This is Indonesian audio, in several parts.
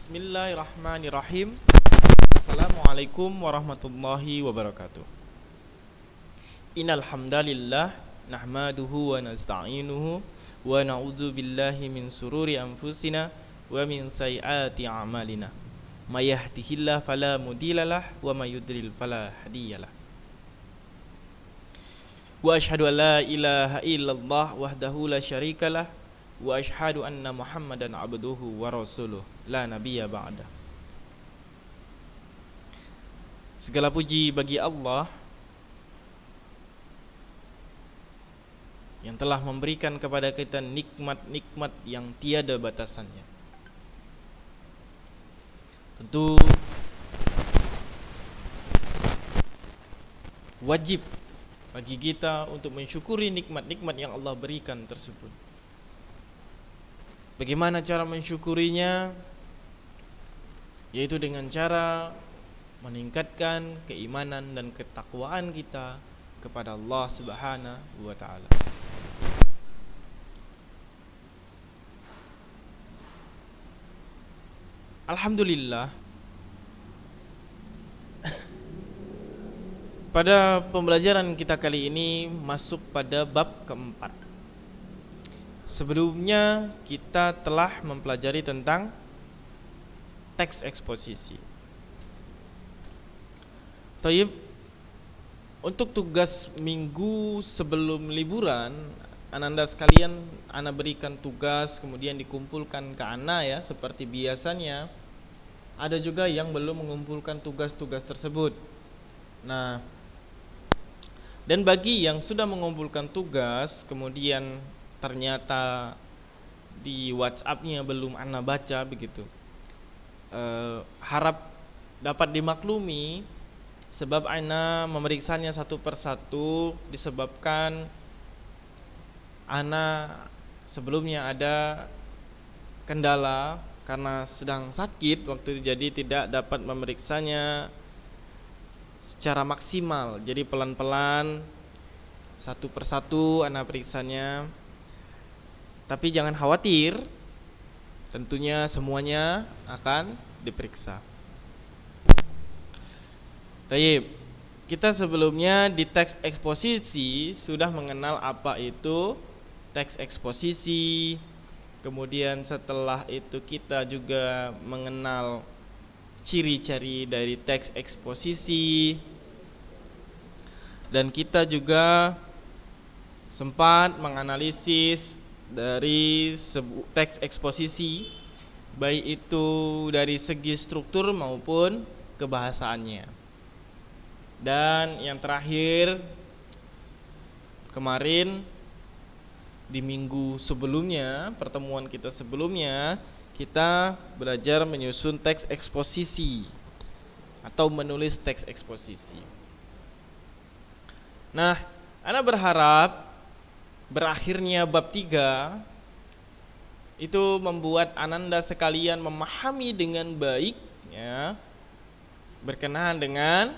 Bismillahirrahmanirrahim Assalamualaikum warahmatullahi wabarakatuh Innal hamdalillah nahmaduhu wa nasta'inuhu wa na'udzu billahi min sururi anfusina wa min sayyiati a'malina may yahdihillahu fala wa may yudlil wa ashhadu an la ilaha illallah wahdahu la syarikalah wa ashhadu anna muhammadan abduhu wa rasuluh la nabiyya ba'da segala puji bagi Allah yang telah memberikan kepada kita nikmat-nikmat yang tiada batasannya. Tentu wajib bagi kita untuk mensyukuri nikmat-nikmat yang Allah berikan tersebut. Bagaimana cara mensyukurinya? Yaitu dengan cara meningkatkan keimanan dan ketakwaan kita kepada Allah Subhanahu wa taala. Alhamdulillah Pada pembelajaran kita kali ini masuk pada bab keempat Sebelumnya kita telah mempelajari tentang teks eksposisi. Toib, untuk tugas minggu sebelum liburan, ananda sekalian, ana berikan tugas kemudian dikumpulkan ke ana ya seperti biasanya. Ada juga yang belum mengumpulkan tugas-tugas tersebut. Nah, dan bagi yang sudah mengumpulkan tugas kemudian ternyata di WhatsAppnya belum Anna baca begitu uh, harap dapat dimaklumi sebab Anna memeriksanya satu persatu disebabkan Anna sebelumnya ada kendala karena sedang sakit waktu itu jadi tidak dapat memeriksanya secara maksimal jadi pelan-pelan satu persatu anak periksanya tapi jangan khawatir, tentunya semuanya akan diperiksa. Taib, kita sebelumnya di teks eksposisi sudah mengenal apa itu teks eksposisi. Kemudian setelah itu kita juga mengenal ciri-ciri dari teks eksposisi. Dan kita juga sempat menganalisis dari teks eksposisi baik itu dari segi struktur maupun kebahasaannya. Dan yang terakhir kemarin di minggu sebelumnya, pertemuan kita sebelumnya, kita belajar menyusun teks eksposisi atau menulis teks eksposisi. Nah, Ana berharap berakhirnya bab tiga itu membuat ananda sekalian memahami dengan baik ya berkenaan dengan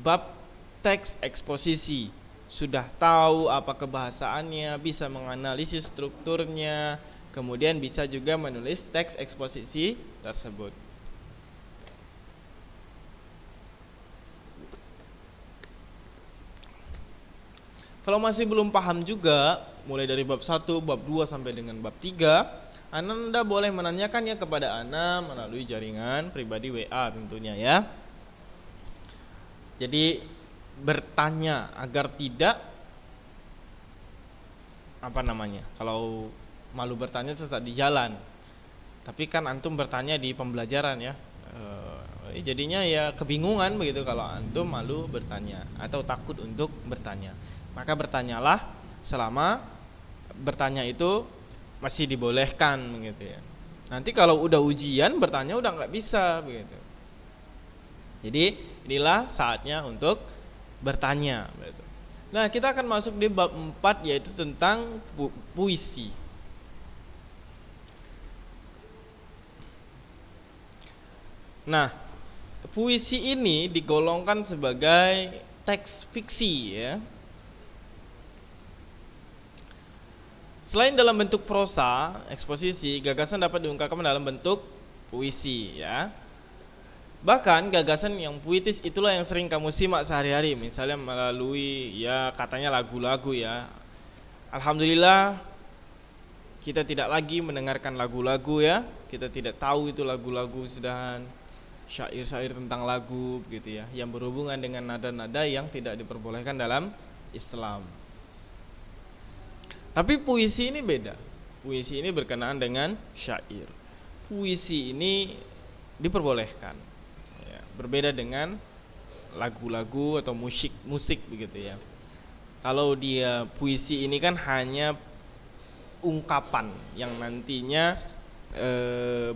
bab teks eksposisi sudah tahu apa kebahasaannya bisa menganalisis strukturnya kemudian bisa juga menulis teks eksposisi tersebut Kalau masih belum paham juga, mulai dari bab 1, bab 2 sampai dengan bab 3, Anda boleh menanyakannya kepada Ana melalui jaringan pribadi WA tentunya ya. Jadi bertanya agar tidak apa namanya? Kalau malu bertanya sesat di jalan. Tapi kan antum bertanya di pembelajaran ya. E, jadinya ya kebingungan begitu kalau antum malu bertanya atau takut untuk bertanya. Maka bertanyalah selama bertanya itu masih dibolehkan begitu ya. Nanti kalau udah ujian bertanya udah nggak bisa begitu. Jadi inilah saatnya untuk bertanya. Begitu. Nah kita akan masuk di bab 4 yaitu tentang pu puisi. Nah puisi ini digolongkan sebagai teks fiksi ya Selain dalam bentuk prosa, eksposisi, gagasan dapat diungkapkan dalam bentuk puisi ya. Bahkan gagasan yang puitis itulah yang sering kamu simak sehari-hari, misalnya melalui ya katanya lagu-lagu ya. Alhamdulillah kita tidak lagi mendengarkan lagu-lagu ya. Kita tidak tahu itu lagu-lagu sedangkan syair-syair tentang lagu gitu ya, yang berhubungan dengan nada-nada yang tidak diperbolehkan dalam Islam. Tapi puisi ini beda. Puisi ini berkenaan dengan syair. Puisi ini diperbolehkan. Ya, berbeda dengan lagu-lagu atau musik musik begitu ya. Kalau dia puisi ini kan hanya ungkapan yang nantinya e,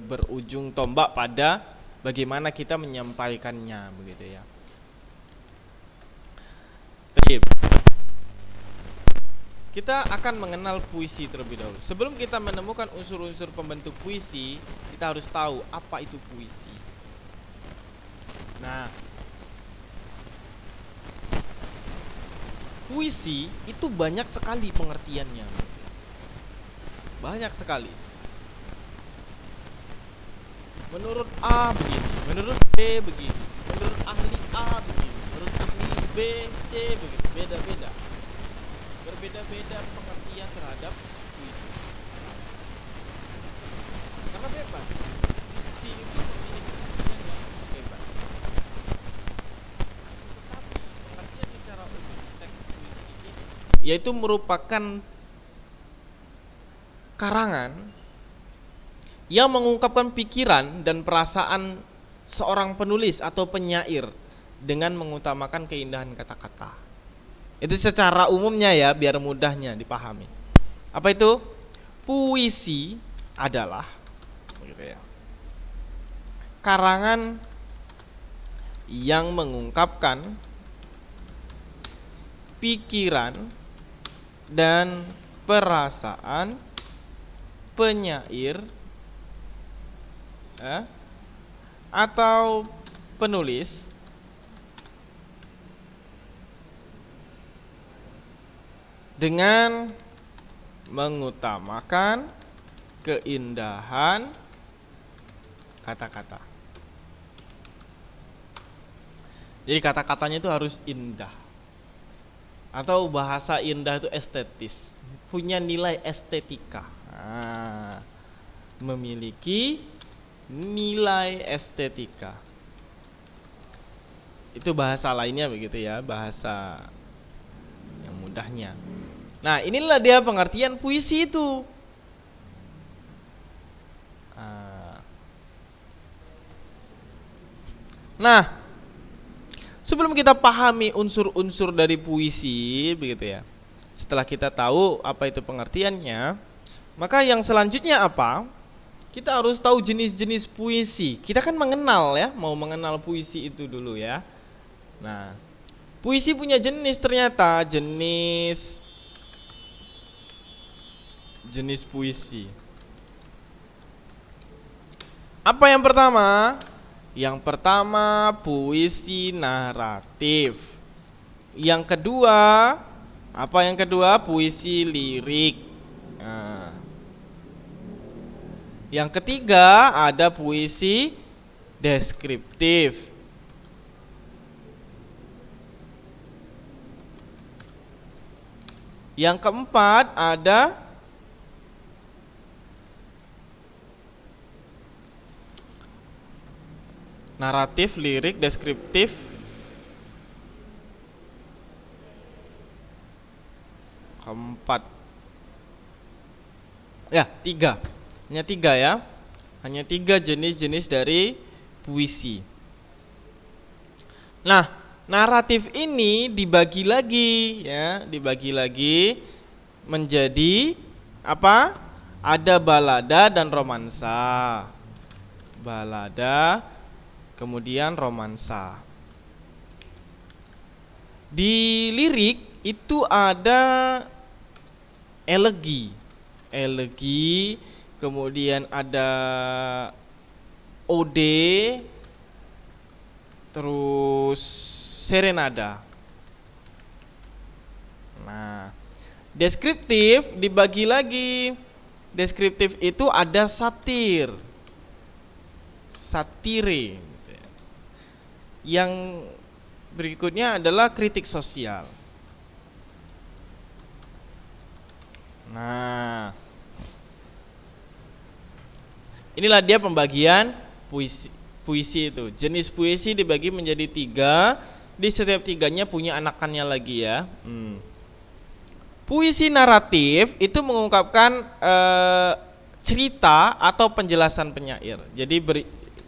berujung tombak pada bagaimana kita menyampaikannya begitu ya. Terima kita akan mengenal puisi terlebih dahulu. Sebelum kita menemukan unsur-unsur pembentuk puisi, kita harus tahu apa itu puisi. Nah, puisi itu banyak sekali pengertiannya. Banyak sekali. Menurut A begini, menurut B begini, menurut ahli A begini, menurut ahli B, C begini, beda-beda berbeda-beda pengertian terhadap puisi karena bebas sisi itu memiliki pengertian yang bebas tetapi pengertian secara umum teks puisi ini yaitu merupakan karangan yang mengungkapkan pikiran dan perasaan seorang penulis atau penyair dengan mengutamakan keindahan kata-kata. Itu secara umumnya ya biar mudahnya dipahami. Apa itu? Puisi adalah gitu ya, karangan yang mengungkapkan pikiran dan perasaan penyair eh, atau penulis dengan mengutamakan keindahan kata-kata. Jadi kata-katanya itu harus indah. Atau bahasa indah itu estetis, punya nilai estetika. Nah, memiliki nilai estetika. Itu bahasa lainnya begitu ya, bahasa yang mudahnya. Nah, inilah dia pengertian puisi itu. Ah. Nah, sebelum kita pahami unsur-unsur dari puisi, begitu ya. Setelah kita tahu apa itu pengertiannya, maka yang selanjutnya apa? Kita harus tahu jenis-jenis puisi. Kita kan mengenal ya, mau mengenal puisi itu dulu ya. Nah, puisi punya jenis ternyata, jenis jenis puisi. Apa yang pertama? Yang pertama puisi naratif. Yang kedua, apa yang kedua? Puisi lirik. Nah. Yang ketiga ada puisi deskriptif. Yang keempat ada naratif, lirik, deskriptif, keempat ya tiga hanya tiga ya hanya tiga jenis-jenis dari puisi nah naratif ini dibagi lagi ya dibagi lagi menjadi apa ada balada dan romansa balada kemudian romansa. Di lirik itu ada elegi, elegi, kemudian ada ode, terus serenada. Nah, deskriptif dibagi lagi. Deskriptif itu ada satir, satire. Yang berikutnya adalah kritik sosial. Nah, inilah dia pembagian puisi. Puisi itu jenis puisi dibagi menjadi tiga. Di setiap tiganya punya anakannya lagi ya. Hmm. Puisi naratif itu mengungkapkan e, cerita atau penjelasan penyair. Jadi beri,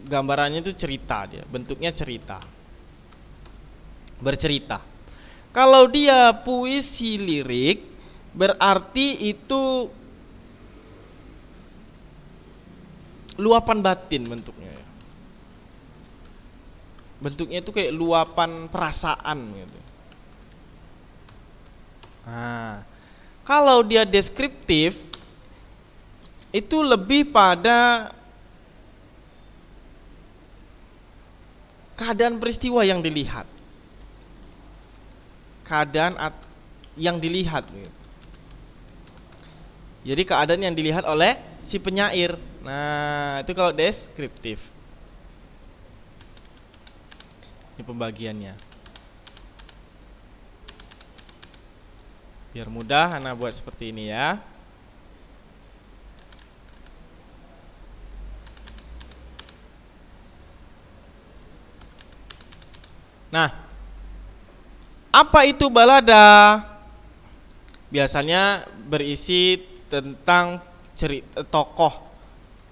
gambarannya itu cerita dia, bentuknya cerita. Bercerita. Kalau dia puisi lirik berarti itu luapan batin bentuknya ya. Bentuknya itu kayak luapan perasaan gitu. Nah, kalau dia deskriptif itu lebih pada keadaan peristiwa yang dilihat keadaan yang dilihat jadi keadaan yang dilihat oleh si penyair nah itu kalau deskriptif ini pembagiannya biar mudah anak buat seperti ini ya Nah, apa itu balada? Biasanya berisi tentang cerita eh, tokoh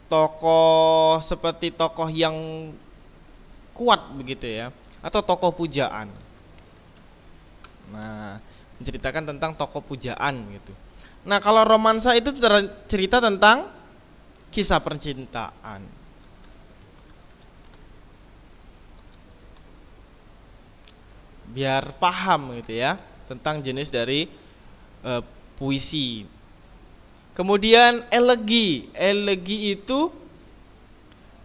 tokoh seperti tokoh yang kuat begitu ya atau tokoh pujaan. Nah, menceritakan tentang tokoh pujaan gitu. Nah, kalau romansa itu cerita tentang kisah percintaan. biar paham gitu ya tentang jenis dari e, puisi. Kemudian elegi, elegi itu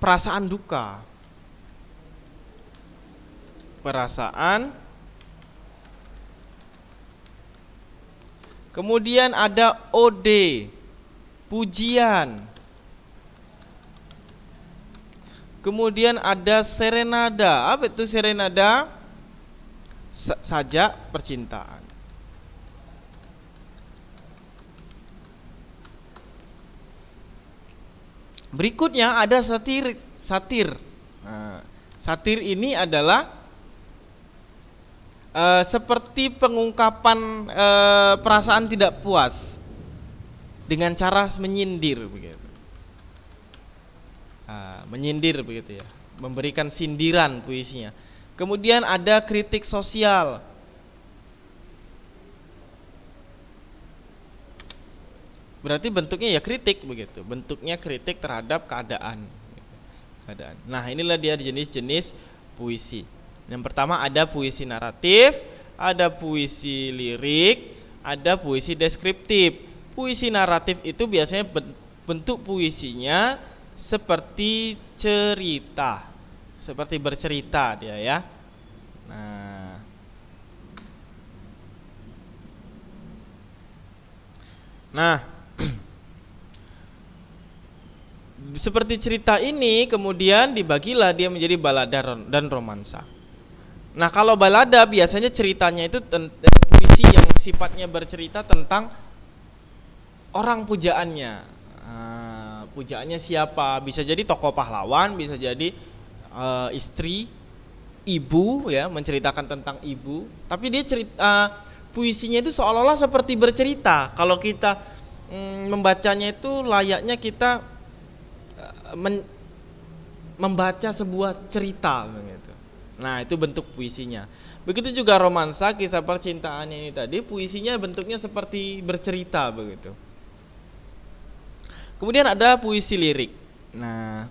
perasaan duka. Perasaan Kemudian ada OD, pujian. Kemudian ada serenada. Apa itu serenada? saja percintaan. Berikutnya ada satir, satir. Nah, satir ini adalah e, seperti pengungkapan e, perasaan tidak puas dengan cara menyindir begitu. Nah, menyindir begitu ya, memberikan sindiran puisinya. Kemudian ada kritik sosial. Berarti bentuknya ya kritik begitu. Bentuknya kritik terhadap keadaan. Keadaan. Nah, inilah dia jenis-jenis puisi. Yang pertama ada puisi naratif, ada puisi lirik, ada puisi deskriptif. Puisi naratif itu biasanya bentuk puisinya seperti cerita seperti bercerita dia ya. Nah. Nah, seperti cerita ini kemudian dibagilah dia menjadi balada dan romansa. Nah, kalau balada biasanya ceritanya itu eh, puisi yang sifatnya bercerita tentang orang pujaannya. Uh, pujaannya siapa? Bisa jadi tokoh pahlawan, bisa jadi uh, istri, ibu ya, menceritakan tentang ibu, tapi dia cerita uh, eh, puisinya itu seolah-olah seperti bercerita. Kalau kita mm, membacanya itu layaknya kita uh, men, membaca sebuah cerita gitu. Nah, itu bentuk puisinya. Begitu juga romansa kisah percintaannya ini tadi puisinya bentuknya seperti bercerita begitu. Kemudian ada puisi lirik. Nah,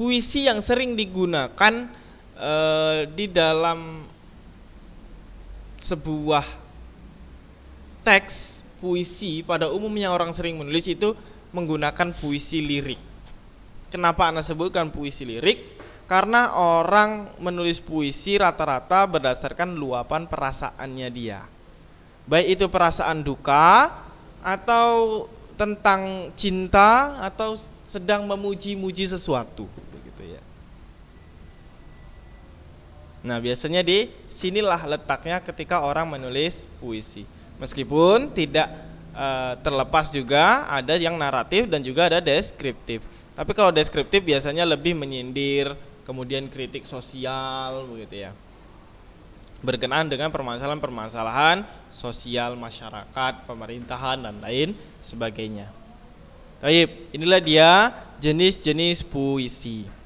puisi yang sering digunakan e, di dalam sebuah teks puisi pada umumnya orang sering menulis itu menggunakan puisi lirik. Kenapa Anda sebutkan puisi lirik? Karena orang menulis puisi rata-rata berdasarkan luapan perasaannya dia. Baik itu perasaan duka atau tentang cinta atau sedang memuji-muji sesuatu. Nah, biasanya di sinilah letaknya ketika orang menulis puisi. Meskipun tidak e, terlepas juga ada yang naratif dan juga ada deskriptif. Tapi kalau deskriptif biasanya lebih menyindir, kemudian kritik sosial begitu ya. Berkenaan dengan permasalahan-permasalahan sosial masyarakat, pemerintahan dan lain sebagainya. Baik, inilah dia jenis-jenis puisi.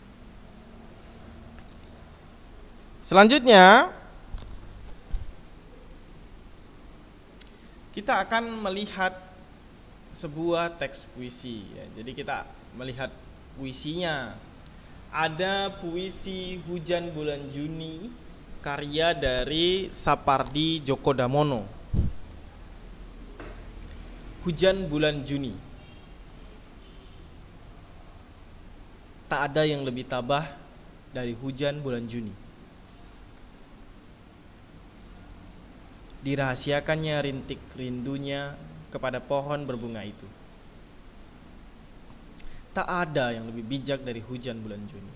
Selanjutnya kita akan melihat sebuah teks puisi ya. Jadi kita melihat puisinya. Ada puisi Hujan Bulan Juni karya dari Sapardi Djoko Damono. Hujan Bulan Juni. Tak ada yang lebih tabah dari hujan bulan Juni. dirahasiakannya rintik rindunya kepada pohon berbunga itu. Tak ada yang lebih bijak dari hujan bulan Juni.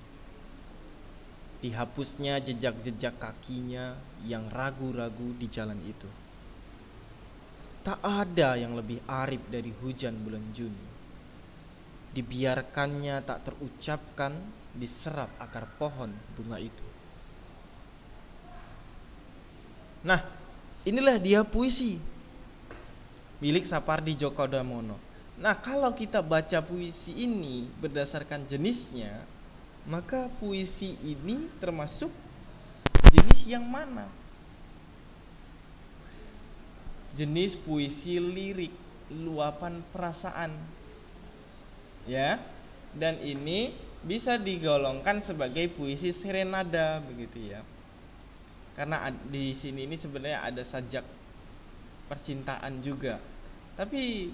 Dihapusnya jejak-jejak kakinya yang ragu-ragu di jalan itu. Tak ada yang lebih arif dari hujan bulan Juni. Dibiarkannya tak terucapkan diserap akar pohon bunga itu. Nah, Inilah dia puisi milik Sapardi Djoko Damono. Nah, kalau kita baca puisi ini berdasarkan jenisnya, maka puisi ini termasuk jenis yang mana? Jenis puisi lirik, luapan perasaan. Ya. Dan ini bisa digolongkan sebagai puisi serenada begitu ya karena di sini ini sebenarnya ada sajak percintaan juga tapi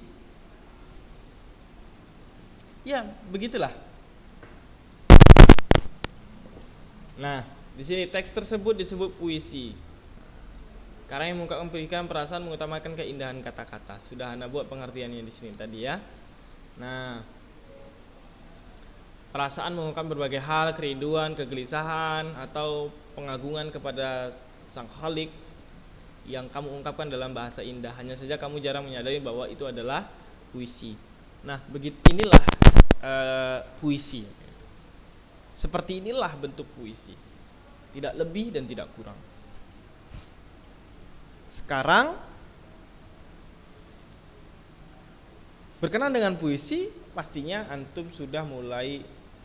ya begitulah nah di sini teks tersebut disebut puisi karena yang memberikan perasaan mengutamakan keindahan kata-kata sudah anda buat pengertiannya di sini tadi ya nah perasaan mengungkap berbagai hal, kerinduan, kegelisahan, atau pengagungan kepada sang khalik yang kamu ungkapkan dalam bahasa indah. Hanya saja kamu jarang menyadari bahwa itu adalah puisi. Nah, begitu inilah uh, puisi. Seperti inilah bentuk puisi. Tidak lebih dan tidak kurang. Sekarang berkenan dengan puisi, pastinya antum sudah mulai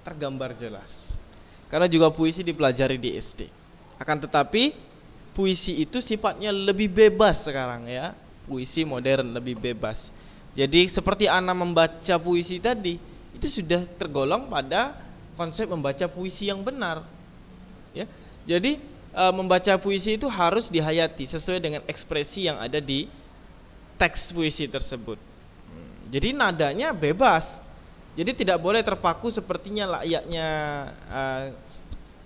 tergambar jelas. Karena juga puisi dipelajari di SD. Akan tetapi puisi itu sifatnya lebih bebas sekarang ya. Puisi modern lebih bebas. Jadi seperti Ana membaca puisi tadi, itu sudah tergolong pada konsep membaca puisi yang benar. Ya. Jadi e, membaca puisi itu harus dihayati sesuai dengan ekspresi yang ada di teks puisi tersebut. Hmm. Jadi nadanya bebas. Jadi tidak boleh terpaku sepertinya layaknya uh, eh,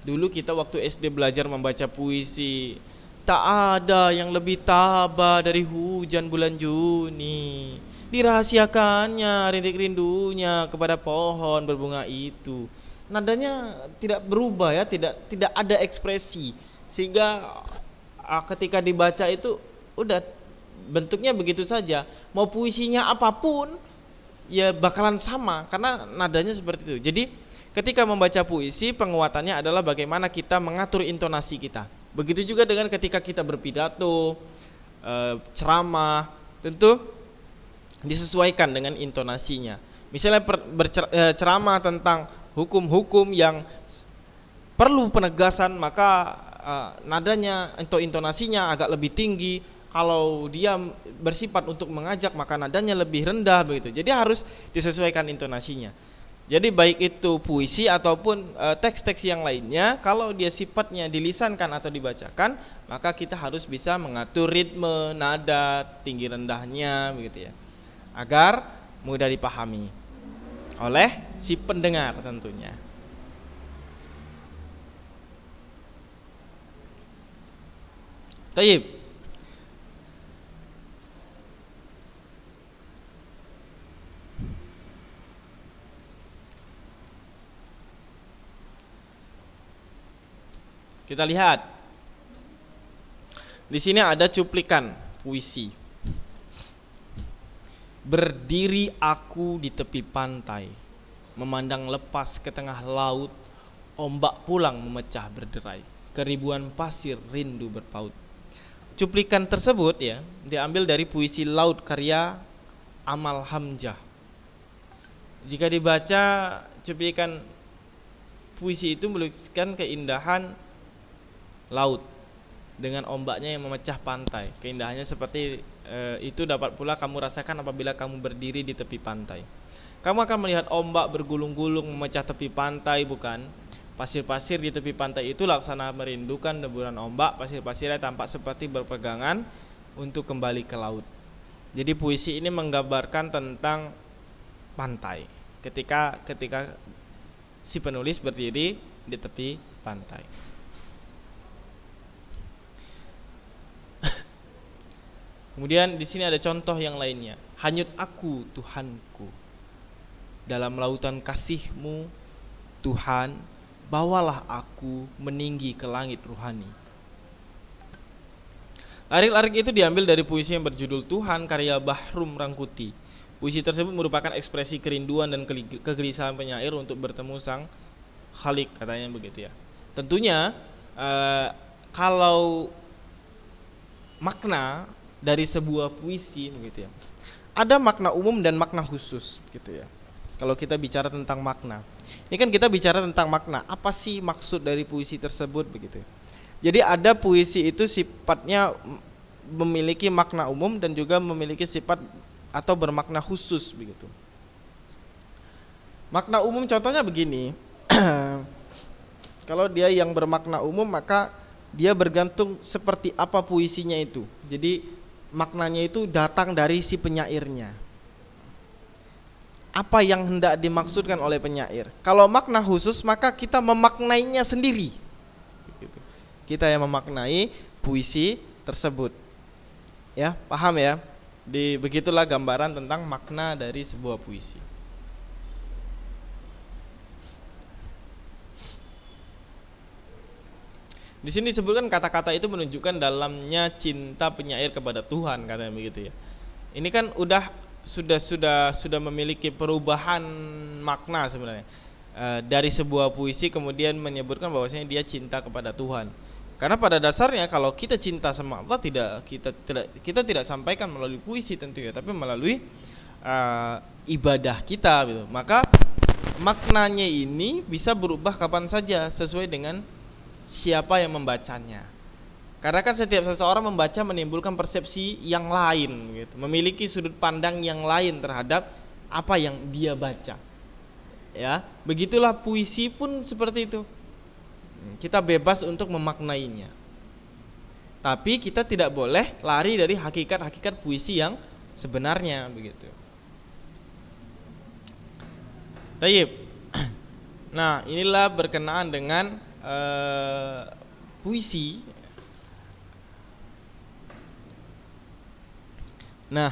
dulu kita waktu SD belajar membaca puisi. Tak ada yang lebih tabah dari hujan bulan Juni. Dirahasiakannya rintik rindunya kepada pohon berbunga itu. Nadanya tidak berubah ya, tidak tidak ada ekspresi sehingga uh, ketika dibaca itu udah bentuknya begitu saja. Mau puisinya apapun, ya bakalan sama karena nadanya seperti itu. Jadi ketika membaca puisi penguatannya adalah bagaimana kita mengatur intonasi kita. Begitu juga dengan ketika kita berpidato, e, ceramah, tentu disesuaikan dengan intonasinya. Misalnya per, bercer, e, ceramah tentang hukum-hukum yang perlu penegasan maka e, nadanya atau intonasinya agak lebih tinggi kalau dia bersifat untuk mengajak maka nadanya lebih rendah begitu. Jadi harus disesuaikan intonasinya. Jadi baik itu puisi ataupun eh, teks-teks yang lainnya, kalau dia sifatnya dilisankan atau dibacakan, maka kita harus bisa mengatur ritme, nada, tinggi rendahnya begitu ya. Agar mudah dipahami oleh si pendengar tentunya. Taib. Kita lihat. Di sini ada cuplikan puisi. Berdiri aku di tepi pantai, memandang lepas ke tengah laut, ombak pulang memecah berderai, keribuan pasir rindu berpaut. Cuplikan tersebut ya diambil dari puisi Laut karya Amal Hamjah Jika dibaca cuplikan puisi itu melukiskan keindahan laut dengan ombaknya yang memecah pantai. Keindahannya seperti e, itu dapat pula kamu rasakan apabila kamu berdiri di tepi pantai. Kamu akan melihat ombak bergulung-gulung memecah tepi pantai, bukan? Pasir-pasir di tepi pantai itu laksana merindukan deburan ombak, pasir-pasirnya tampak seperti berpegangan untuk kembali ke laut. Jadi puisi ini menggambarkan tentang pantai. Ketika ketika si penulis berdiri di tepi pantai. Kemudian di sini ada contoh yang lainnya. Hanyut aku Tuhanku dalam lautan kasihmu Tuhan bawalah aku meninggi ke langit ruhani. Larik-larik itu diambil dari puisi yang berjudul Tuhan karya Bahrum Rangkuti. Puisi tersebut merupakan ekspresi kerinduan dan kegelisahan penyair untuk bertemu sang Khalik katanya begitu ya. Tentunya eh, kalau makna dari sebuah puisi gitu ya. Ada makna umum dan makna khusus gitu ya. Kalau kita bicara tentang makna. Ini kan kita bicara tentang makna. Apa sih maksud dari puisi tersebut begitu. Ya? Jadi ada puisi itu sifatnya memiliki makna umum dan juga memiliki sifat atau bermakna khusus begitu. Makna umum contohnya begini. Kalau dia yang bermakna umum maka dia bergantung seperti apa puisinya itu. Jadi maknanya itu datang dari si penyairnya. Apa yang hendak dimaksudkan oleh penyair? Kalau makna khusus maka kita memaknainya sendiri. Gitu. Kita yang memaknai puisi tersebut. Ya, paham ya? Di begitulah gambaran tentang makna dari sebuah puisi. Di sini disebutkan kata-kata itu menunjukkan dalamnya cinta penyair kepada Tuhan katanya begitu ya. Ini kan udah sudah sudah sudah memiliki perubahan makna sebenarnya e, dari sebuah puisi kemudian menyebutkan bahwasanya dia cinta kepada Tuhan. Karena pada dasarnya kalau kita cinta sama Allah tidak kita tidak kita tidak sampaikan melalui puisi tentu ya, tapi melalui e, ibadah kita gitu. Maka maknanya ini bisa berubah kapan saja sesuai dengan siapa yang membacanya. Karena kan setiap seseorang membaca menimbulkan persepsi yang lain gitu, memiliki sudut pandang yang lain terhadap apa yang dia baca. Ya, begitulah puisi pun seperti itu. Kita bebas untuk memaknainya. Tapi kita tidak boleh lari dari hakikat-hakikat puisi yang sebenarnya begitu. Tayyib. Nah, inilah berkenaan dengan uh, puisi. Nah,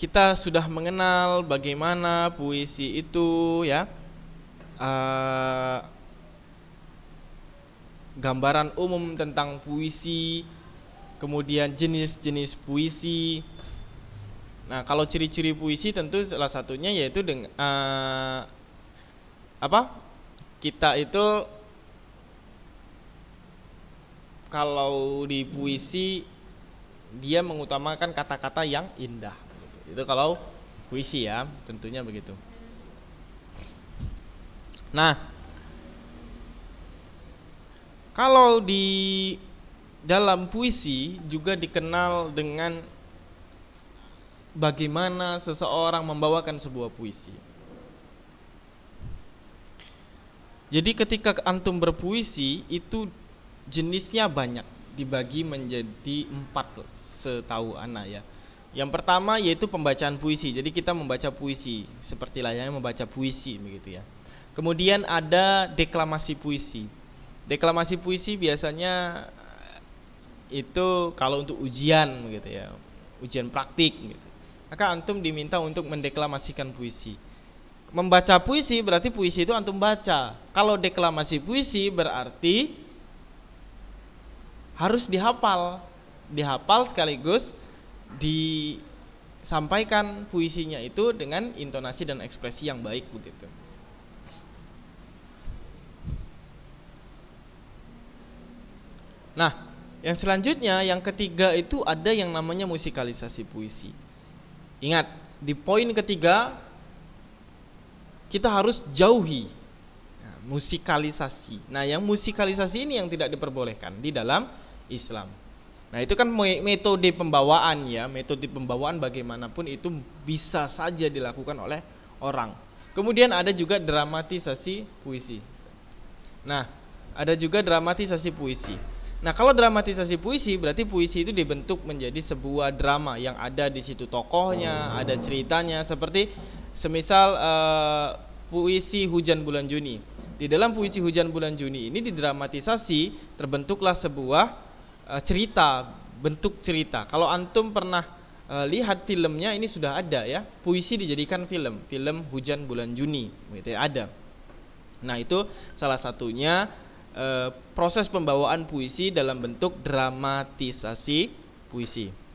kita sudah mengenal bagaimana puisi itu, ya. Uh, gambaran umum tentang puisi, kemudian jenis-jenis puisi. Nah, kalau ciri-ciri puisi tentu salah satunya yaitu dengan uh, eh, apa? kita itu kalau di puisi dia mengutamakan kata-kata yang indah. Gitu. Itu kalau puisi ya, tentunya begitu. Nah, kalau di dalam puisi juga dikenal dengan bagaimana seseorang membawakan sebuah puisi. Jadi ketika antum berpuisi itu jenisnya banyak dibagi menjadi empat setahu anak ya. Yang pertama yaitu pembacaan puisi. Jadi kita membaca puisi seperti layaknya membaca puisi begitu ya. Kemudian ada deklamasi puisi. Deklamasi puisi biasanya itu kalau untuk ujian begitu ya, ujian praktik gitu. Maka antum diminta untuk mendeklamasikan puisi membaca puisi berarti puisi itu antum baca. Kalau deklamasi puisi berarti harus dihafal. Dihafal sekaligus disampaikan puisinya itu dengan intonasi dan ekspresi yang baik begitu. Nah, yang selanjutnya yang ketiga itu ada yang namanya musikalisasi puisi. Ingat, di poin ketiga kita harus jauhi nah, musikalisasi. Nah, yang musikalisasi ini yang tidak diperbolehkan di dalam Islam. Nah, itu kan metode pembawaan ya, metode pembawaan bagaimanapun itu bisa saja dilakukan oleh orang. Kemudian ada juga dramatisasi puisi. Nah, ada juga dramatisasi puisi. Nah, kalau dramatisasi puisi berarti puisi itu dibentuk menjadi sebuah drama yang ada di situ tokohnya, ada ceritanya seperti Semisal uh, puisi Hujan Bulan Juni. Di dalam puisi Hujan Bulan Juni ini didramatisasi terbentuklah sebuah uh, cerita, bentuk cerita. Kalau antum pernah uh, lihat filmnya ini sudah ada ya. Puisi dijadikan film, film Hujan Bulan Juni gitu ya, ada. Nah, itu salah satunya uh, proses pembawaan puisi dalam bentuk dramatisasi puisi.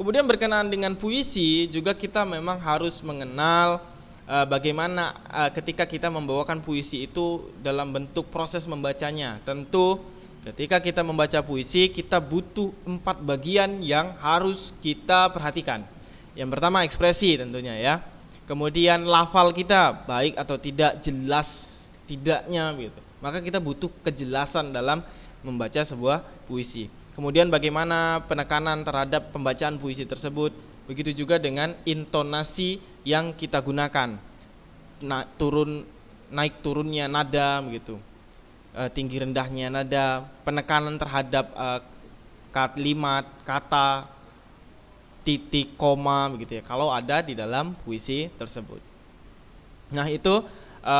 Kemudian berkenaan dengan puisi juga kita memang harus mengenal uh, bagaimana uh, ketika kita membawakan puisi itu dalam bentuk proses membacanya. Tentu ketika kita membaca puisi kita butuh empat bagian yang harus kita perhatikan. Yang pertama ekspresi tentunya ya. Kemudian lafal kita baik atau tidak jelas tidaknya gitu. Maka kita butuh kejelasan dalam membaca sebuah puisi. Kemudian bagaimana penekanan terhadap pembacaan puisi tersebut. Begitu juga dengan intonasi yang kita gunakan. Na, turun naik turunnya nada begitu, E, tinggi rendahnya nada, penekanan terhadap e, kalimat, kata, titik, koma begitu ya. Kalau ada di dalam puisi tersebut. Nah, itu e,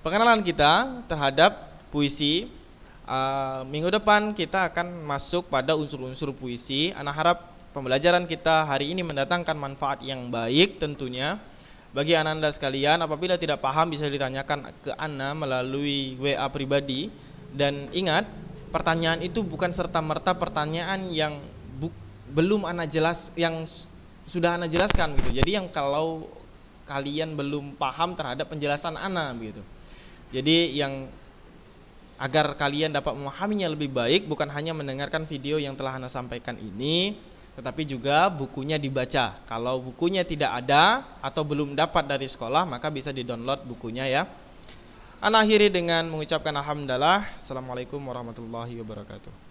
pengenalan kita terhadap puisi Uh, minggu depan kita akan masuk pada unsur-unsur puisi. Anak harap pembelajaran kita hari ini mendatangkan manfaat yang baik tentunya bagi anak anda sekalian. Apabila tidak paham bisa ditanyakan ke Anna melalui WA pribadi dan ingat pertanyaan itu bukan serta-merta pertanyaan yang belum anak jelas yang sudah anak jelaskan gitu. Jadi yang kalau kalian belum paham terhadap penjelasan anak gitu. Jadi yang agar kalian dapat memahaminya lebih baik bukan hanya mendengarkan video yang telah Anda sampaikan ini tetapi juga bukunya dibaca. Kalau bukunya tidak ada atau belum dapat dari sekolah maka bisa di-download bukunya ya. Ana akhiri dengan mengucapkan alhamdulillah. Assalamualaikum warahmatullahi wabarakatuh.